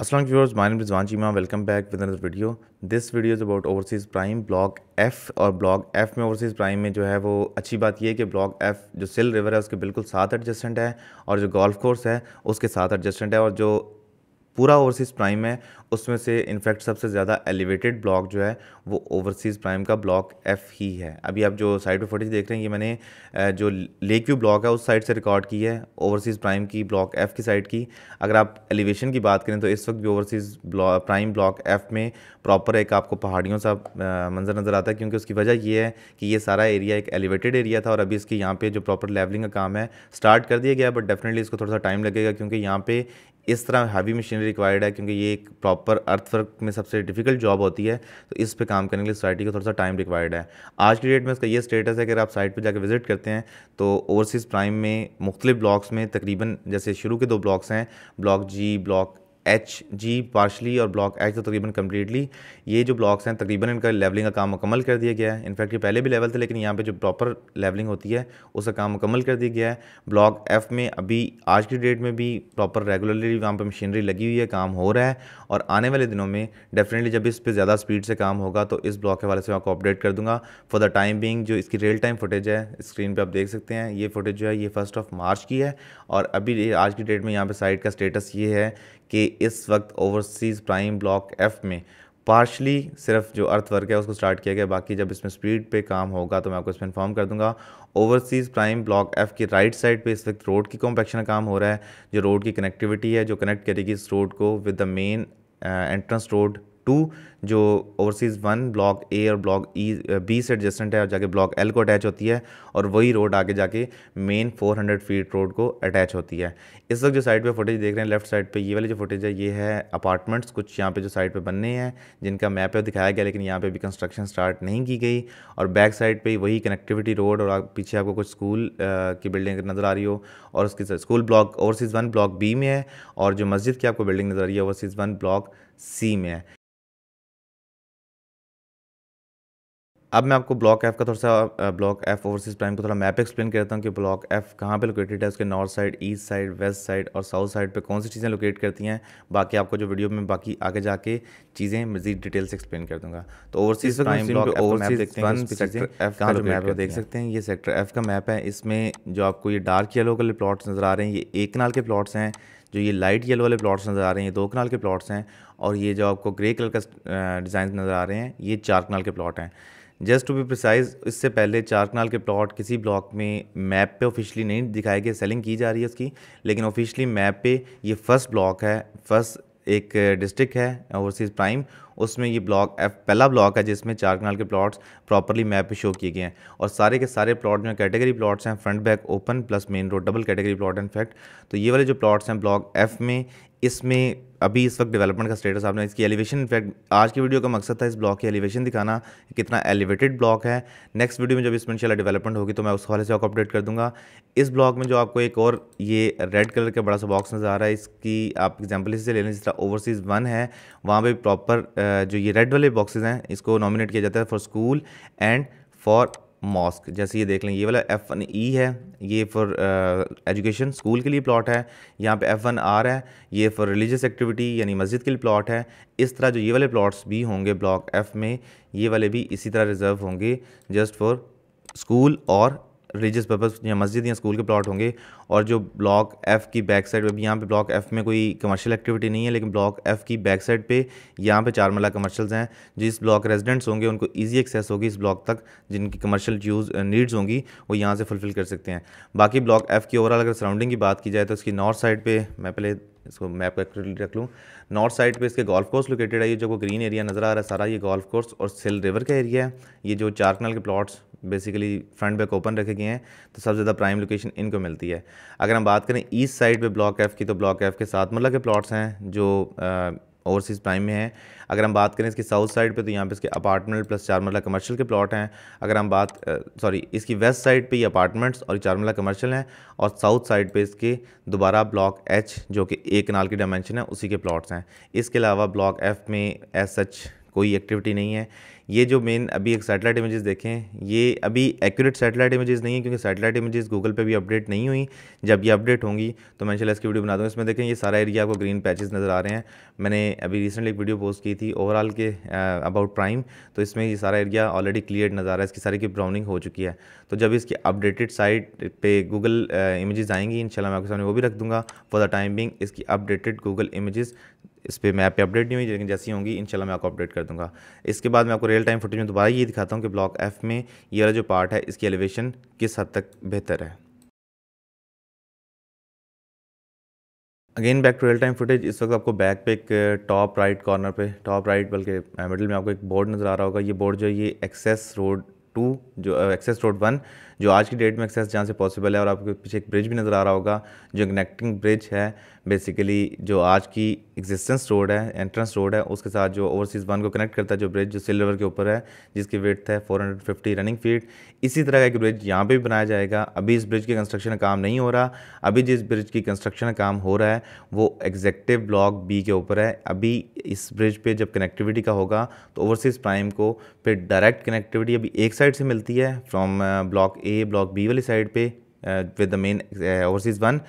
Aslam viewers माइन Rizwan is Vanchima. Welcome back with another video. This video is about prime block F और block F में overseas prime में जो है वो अच्छी बात यह है कि ब्लॉक एफ़ जो सिल रिवर है उसके बिल्कुल साथ एडजस्टेंट है और जो गोल्फ कोर्स है उसके साथ एडजस्टेंट है और जो पूरा ओवरसीज़ प्राइम है उसमें से इनफैक्ट सबसे ज़्यादा एलिवेटेड ब्लॉक जो है वो ओवरसीज़ प्राइम का ब्लॉक एफ़ ही है अभी आप जो साइड ऑफ फुटेज देख रहे हैं ये मैंने जो लेक व्यू ब्लॉक है उस साइड से रिकॉर्ड की है ओवरसीज़ प्राइम की ब्लॉक एफ़ की साइड की अगर आप एलिवेशन की बात करें तो इस वक्त भी ओवरसीज़ प्राइम ब्लॉक एफ़ में प्रॉपर एक आपको पहाड़ियों सा मंजर नज़र आता है क्योंकि उसकी वजह ये है कि ये सारा एरिया एक एलिवेटेड एरिया था और अभी इसकी यहाँ पर जो प्रॉपर लेवलिंग का काम है स्टार्ट कर दिया गया बट डेफिनेटली इसको थोड़ा सा टाइम लगेगा क्योंकि यहाँ पर इस तरह हैवी मशीनरी रिक्वायर्ड है क्योंकि ये एक प्रॉपर अर्थवर्क में सबसे डिफिकल्ट जॉब होती है तो इस पे काम करने के लिए सोसाइटी को थोड़ा सा टाइम रिक्वायर्ड है आज की डेट में इसका ये स्टेटस है अगर आप साइट पर जाकर विजिट करते हैं तो ओवरसीज़ प्राइम में मुख्तलिफ ब्लॉक्स में तकरीबन जैसे शुरू के दो ब्लॉक्स हैं block G block H G partly और ब्लॉक एच तो तकरीबन कम्प्लीटली ये जो ब्लॉक्स हैं तकरीबन इनका लेवलिंग का काम मुकम्मल कर दिया गया है इनफैक्ट ये पहले भी लेवल थे लेकिन यहाँ पे जो प्रॉपर लेवलिंग होती है उसका काम मुकम्मल कर दिया गया है ब्लॉक एफ़ में अभी आज की डेट में भी प्रॉपर रेगुलरली वहाँ पर मशीनरी लगी हुई है काम हो रहा है और आने वाले दिनों में डेफिनेटली जब इस पर ज़्यादा स्पीड से काम होगा तो इस ब्लॉक के हवाले से मैं आपको अपडेट कर दूँगा फॉर द टाइम बिंग जो इसकी रियल टाइम फुटेज है स्क्रीन पर आप देख सकते हैं ये फुटेज जो है ये फर्स्ट ऑफ मार्च की है और अभी आज की डेट में यहाँ पर साइट का स्टेटस ये है कि इस वक्त ओवरसीज़ प्राइम ब्लॉक एफ़ में पार्शली सिर्फ जो अर्थ वर्क है उसको स्टार्ट किया गया बाकी जब इसमें स्पीड पे काम होगा तो मैं आपको इसमें इन्फॉर्म कर दूंगा ओवरसीज़ प्राइम ब्लॉक एफ़ की राइट साइड पे इस वक्त रोड की कॉम्पेक्शन काम हो रहा है जो रोड की कनेक्टिविटी है जो कनेक्ट करेगी इस रोड को with the main entrance road to जो ओवरसीज़ वन ब्लॉक ए और ब्लॉक ई बी से एडजस्टेंट है और जाके ब्लॉक एल को अटैच होती है और वही रोड आगे जाके मेन 400 फीट रोड को अटैच होती है इस वक्त जो साइड पे फुटेज देख रहे हैं लेफ्ट साइड पे ये वाली जो फुटेज है ये है अपार्टमेंट्स कुछ यहाँ पे जो साइड पे बनने हैं जिनका मैप है दिखाया गया लेकिन यहाँ पर भी कंस्ट्रक्शन स्टार्ट नहीं की गई और बैक साइड पर वही कनेक्टिविटी रोड और पीछे आपको कुछ स्कूल की बिल्डिंग नज़र आ रही हो और उसकी school block overseas one block B में है और जो मस्जिद की आपको बिल्डिंग नज़र आ रही है ओवरसीज़ वन ब्लॉक सी में है अब मैं आपको ब्लॉक एफ का थोड़ा सा ब्लॉक एफ ओवरसीज प्राइम को थोड़ा मैप एक्सप्लेन करता हूँ कि ब्लॉक एफ कहाँ पे लोकेटेड है उसके north side east side west side और साउथ साइड पे कौन सी चीज़ें लोकेट करती हैं बाकी आपको जो वीडियो में बाकी आगे जाके चीज़ें मजीद डिटेल से एक्सप्लेन कर दूंगा तो ओवरसीज प्राइम ब्लॉक ओवरसीज देखते मैप देख सकते हैं ये सेक्टर एफ का मैप है इसमें जो आपको ये डार्क येलो वाले प्लॉट्स नज़र आ रहे हैं ये एक कनाल के प्लॉट्स हैं जो ये लाइट येलो वाले प्लॉट्स नज़र आ रहे हैं ये दो कनाल के प्लॉट्स हैं और ये जो आपको ग्रे कलर का डिज़ाइन नज़र आ रहे हैं ये चार कनाल के प्लॉट हैं जस्ट टू बी प्रिसाइज इससे पहले चार कनाल के प्लॉट किसी ब्लॉक में मैप पे ऑफिशियली नहीं दिखाए गए सेलिंग की जा रही है उसकी लेकिन ऑफिशियली मैप पे ये फर्स्ट ब्लॉक है फर्स्ट एक डिस्ट्रिक्ट है ओवरसीज़ प्राइम उसमें ये ब्लॉक पहला ब्लॉक है जिसमें चार कनाल के प्लॉट्स प्रॉपरली मैप पे शो किए गए हैं और सारे के सारे प्लॉट जो कैटेगरी प्लॉट्स हैं front back open plus main road double category plot in fact तो ये वाले जो प्लॉट्स हैं ब्लॉक एफ में इसमें अभी इस वक्त डेवलपमेंट का स्टेटस आपने इसकी एलिवेशन इनफैक्ट आज की वीडियो का मकसद था इस ब्लॉक की एलिवेशन दिखाना कितना एलिवेटेड ब्लॉक है नेक्स्ट वीडियो में जब इसमें इनशाला डेवलपमेंट होगी तो मैं उस हवाले से आपको अपडेट कर दूंगा इस ब्लॉक में जो आपको एक और ये रेड कलर का बड़ा सा बॉक्स नज़र आ रहा है इसकी आप एग्जाम्पल इससे ले लें जिस तरह ओवरसीज़ वन है वहाँ पर प्रॉपर जो ये रेड वाले बॉक्सेज हैं इसको नॉमिनेट किया जाता है for school and for mosque जैसे ये देख लें ये वाला एफ़ वन ई है ये फॉर एजुकेशन स्कूल के लिए प्लॉट है यहाँ पे एफ़ वन आर है ये फॉर रिलीजियस एक्टिविटी यानी मस्जिद के लिए प्लॉट है इस तरह जो ये वाले प्लॉट्स भी होंगे ब्लॉक एफ़ में ये वाले भी इसी तरह रिज़र्व होंगे जस्ट फॉर स्कूल और रिलीजियस पर्पज या मस्जिद या स्कूल के प्लॉट होंगे और जो ब्लॉक एफ़ की बैक साइड पर यहाँ पर ब्लॉक एफ़ में कोई कमर्शियल एक्टिविटी नहीं है लेकिन ब्लॉक एफ़ की बैक साइड पे यहाँ पे चार मला कमर्शल्स हैं जिस ब्लॉक रेजिडेंट्स होंगे उनको ईजी एक्सेस होगी इस ब्लॉक तक जिनकी कमर्शियल यूज़ नीड्स होंगी वो यहाँ से फुलफ़िल कर सकते हैं बाकी ब्लॉक एफ़ की ओवरऑल अगर सराउंडिंग की बात की जाए तो इसकी नॉर्थ साइड पर मैं पहले इसको मैप एक्चुअली रख लूँ नॉर्थ साइड पे इसके गोल्फ कोर्स लोकेटेड है ये जो ग्रीन एरिया नज़र आ रहा है सारा ये गोल्फ कोर्स और सिल रिवर का एरिया है ये जो चार कनाल के plots basically front back open रखे गए हैं तो सबसे ज़्यादा प्राइम लोकेशन इनको मिलती है अगर हम बात करें ईस्ट साइड पे ब्लॉक एफ़ की तो ब्लॉक एफ़ के साथ मतलब के प्लॉट्स हैं जो ओवरसीज़ प्राइम में हैं अगर हम बात करें इसकी साउथ साइड पे तो यहाँ पे इसके अपार्टमेंट प्लस चारमला कमर्शियल के प्लॉट हैं अगर हम बात सॉरी इसकी वेस्ट साइड पे ये अपार्टमेंट्स और चारमला कमर्शियल हैं और साउथ साइड पे इसके दोबारा ब्लॉक एच जो कि एक कनाल की डायमेंशन है उसी के प्लॉट्स हैं इसके अलावा ब्लॉक एफ़ में एस कोई एक्टिविटी नहीं है ये जो मेन अभी एक सैटेलाइट इमेजेस देखें ये अभी एक्यूरेट सैटेलाइट इमेजेस नहीं है क्योंकि सैटेलाइट इमेजेस गूगल पे भी अपडेट नहीं हुई जब ये अपडेट होंगी तो मैं चला इसकी वीडियो बना दूँगा इसमें देखें ये सारा एरिया आपको ग्रीन पैचेस नज़र आ रहे हैं मैंने अभी रिसेंटली एक वीडियो पोस्ट की थी ओवरऑल के अबाउट प्राइम तो इसमें ये सारा एरिया ऑलरेडी क्लियर नज़र आ रहा है इसकी सारी की ब्राउनिंग हो चुकी है तो जब इसकी अपडेटेड साइट पर गूगल इमेजेज़ आएंगी इन मैं आपके सामने वो भी रख दूँगा फॉर द टाइम बिंग इसकी अपडेटेड गूगल इमेजेस इस पर मैप पे अपडेट नहीं हुई लेकिन जैसी होंगी इंशाल्लाह मैं आपको अपडेट कर दूंगा इसके बाद मैं आपको रियल टाइम फुटेज में दोबारा ये दिखाता हूँ कि ब्लॉक एफ़ में ये वाला जो पार्ट है इसकी एलिवेशन किस हद तक बेहतर है again back to real time footage इस वक्त आपको बैक पे एक टॉप राइट कॉर्नर पे टॉप राइट बल्कि मिडिल में आपको एक बोर्ड नज़र आ रहा होगा ये बोर्ड जो है ये एक्सेस रोड टू जो एक्सेस रोड वन जो आज की डेट में एक्सेस जहाँ से पॉसिबल है और आपके पीछे एक ब्रिज भी नज़र आ रहा होगा जो कनेक्टिंग ब्रिज है बेसिकली जो आज की एग्जिस्टेंस रोड है एंट्रेंस रोड है उसके साथ जो ओवरसीज़ वन को कनेक्ट करता है जो ब्रिज जो सिल्वर के ऊपर है जिसकी वेट है 450 रनिंग फीट इसी तरह का एक ब्रिज यहाँ पे भी बनाया जाएगा अभी इस ब्रिज के कंस्ट्रक्शन का काम नहीं हो रहा अभी जिस ब्रिज की कंस्ट्रक्शन का काम हो रहा है वो एग्जेक्टिव ब्लॉक बी के ऊपर है अभी इस ब्रिज पर जब कनेक्टिविटी का होगा तो ओवरसीज़ प्राइम को फिर डायरेक्ट कनेक्टिविटी अभी एक साइड साइड से मिलती है from block A block B वाली साइड पे with the main overseas one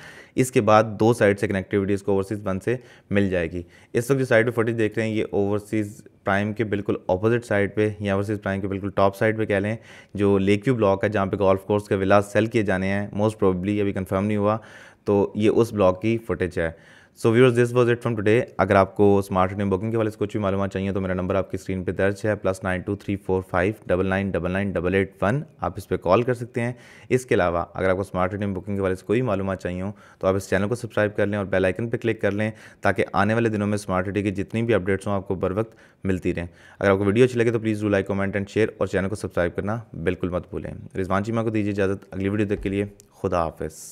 इसके बाद दो साइड से कनेक्टिविटी इसको ओवरसीज़ वन से मिल जाएगी इस वक्त जो साइड पे फुटेज देख रहे हैं ये ओवरसीज़ प्राइम के बिल्कुल अपोजिट साइड पे या ओवरसीज़ प्राइम के बिल्कुल टॉप साइड पे कह लें जो लेक व्यू ब्लॉक है जहाँ पे गोल्फ कोर्स के विलास सेल किए जाने हैं मोस्ट प्रोबेबली अभी कंफर्म नहीं हुआ तो ये उस ब्लॉक की फुटेज है so viewers this was it from today अगर आपको स्मार्ट रेडियम बुकिंग के वाले से कुछ भी मालूम चाहिए तो मेरा नंबर आपकी स्क्रीन पे दर्ज है plus nine two three four five double nine double nine double eight one आप इस पर कॉल कर सकते हैं इसके अलावा अगर आपको स्मार्ट रेडियम बुकिंग के वाले से कोई मालूम चाहिए हो तो आप इस चैनल को सब्सक्राइब कर लें और बेलाइकन पर क्लिक कर लें ताकि आने वाले दिनों में स्मार्ट रेडियो की जितनी भी अपडेट्स हों आपको बर वक्त मिलती रहें अगर आपको वीडियो अच्छी लगे तो please do like comment and share और चैनल को सब्सक्राइब करना बिल्कुल मत भूलें रिजवान चीमा को दीजिए इजाज़त अगली वीडियो तक के लिए खुदा हाफ़